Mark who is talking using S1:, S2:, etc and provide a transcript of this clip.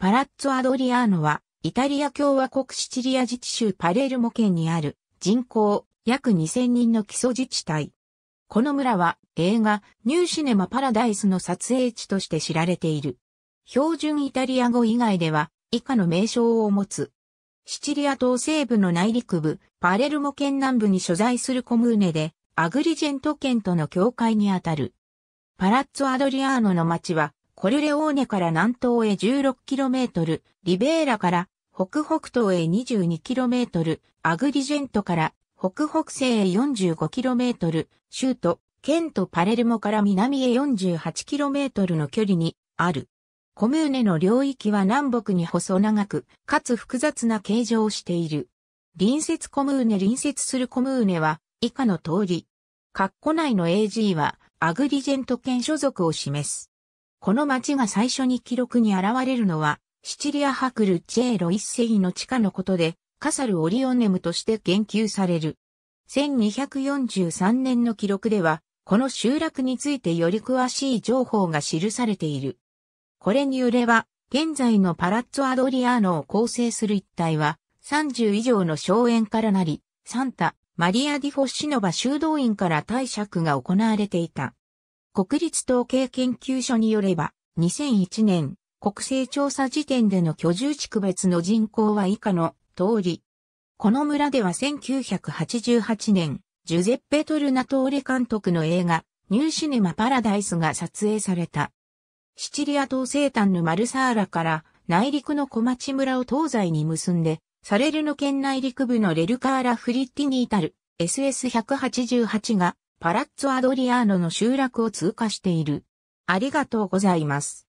S1: パラッツォ・アドリアーノは、イタリア共和国シチリア自治州パレルモ県にある人口約2000人の基礎自治体。この村は映画ニューシネマ・パラダイスの撮影地として知られている。標準イタリア語以外では以下の名称を持つ。シチリア島西部の内陸部、パレルモ県南部に所在するコムーネで、アグリジェント県との境界にあたる。パラッツォ・アドリアーノの町は、コルレオーネから南東へ 16km、リベーラから北北東へ 22km、アグリジェントから北北西へ 45km、州都、県とパレルモから南へ 48km の距離にある。コムーネの領域は南北に細長く、かつ複雑な形状をしている。隣接コムーネ隣接するコムーネは以下の通り。括弧内の AG はアグリジェント県所属を示す。この町が最初に記録に現れるのは、シチリア博ルチェーロ一世の地下のことで、カサル・オリオネムとして言及される。1243年の記録では、この集落についてより詳しい情報が記されている。これによれば、現在のパラッツォ・アドリアーノを構成する一帯は、30以上の荘園からなり、サンタ、マリア・ディフォ・シノバ修道院から対釈が行われていた。国立統計研究所によれば、2001年、国勢調査時点での居住地区別の人口は以下の通り。この村では1988年、ジュゼッペ・トルナトーレ監督の映画、ニューシネマ・パラダイスが撮影された。シチリア島西端のマルサーラから内陸の小町村を東西に結んで、サレルの県内陸部のレルカーラ・フリッティに至る SS188 がパラッツォ・アドリアーノの集落を通過している。ありがとうございます。